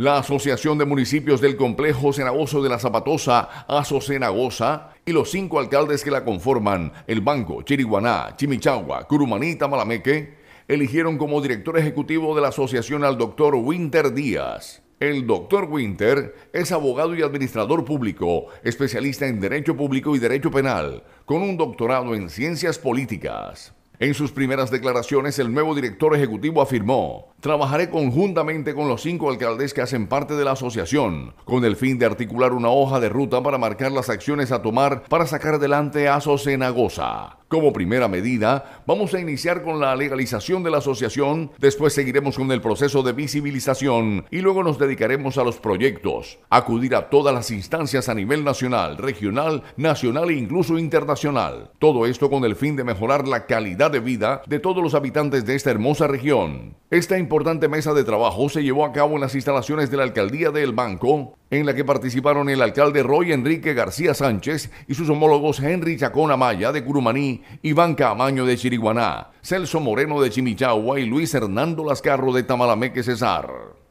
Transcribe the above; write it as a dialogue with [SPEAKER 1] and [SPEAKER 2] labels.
[SPEAKER 1] La Asociación de Municipios del Complejo Cenagoso de la Zapatosa, Aso Cenagosa, y los cinco alcaldes que la conforman, El Banco, Chiriguaná, Chimichagua, Curumaní Malameque, eligieron como director ejecutivo de la asociación al doctor Winter Díaz. El doctor Winter es abogado y administrador público, especialista en Derecho Público y Derecho Penal, con un doctorado en Ciencias Políticas. En sus primeras declaraciones, el nuevo director ejecutivo afirmó, trabajaré conjuntamente con los cinco alcaldes que hacen parte de la asociación, con el fin de articular una hoja de ruta para marcar las acciones a tomar para sacar adelante a Sosenagosa. Como primera medida, vamos a iniciar con la legalización de la asociación, después seguiremos con el proceso de visibilización y luego nos dedicaremos a los proyectos, acudir a todas las instancias a nivel nacional, regional, nacional e incluso internacional. Todo esto con el fin de mejorar la calidad de vida de todos los habitantes de esta hermosa región. Esta importante mesa de trabajo se llevó a cabo en las instalaciones de la alcaldía de El Banco, en la que participaron el alcalde Roy Enrique García Sánchez y sus homólogos Henry Chacón Amaya de Curumaní, Iván Camaño de Chiriguaná, Celso Moreno de Chimichagua y Luis Hernando Lascarro de Tamalameque Cesar.